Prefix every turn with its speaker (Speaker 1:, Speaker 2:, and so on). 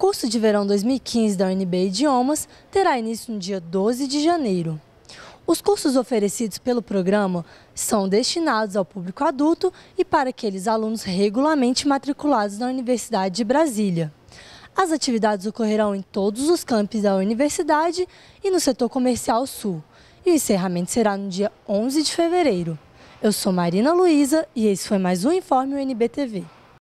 Speaker 1: curso de verão 2015 da UNB Idiomas terá início no dia 12 de janeiro. Os cursos oferecidos pelo programa são destinados ao público adulto e para aqueles alunos regularmente matriculados na Universidade de Brasília. As atividades ocorrerão em todos os campos da universidade e no setor comercial sul. E o encerramento será no dia 11 de fevereiro. Eu sou Marina Luiza e esse foi mais um Informe UNB TV.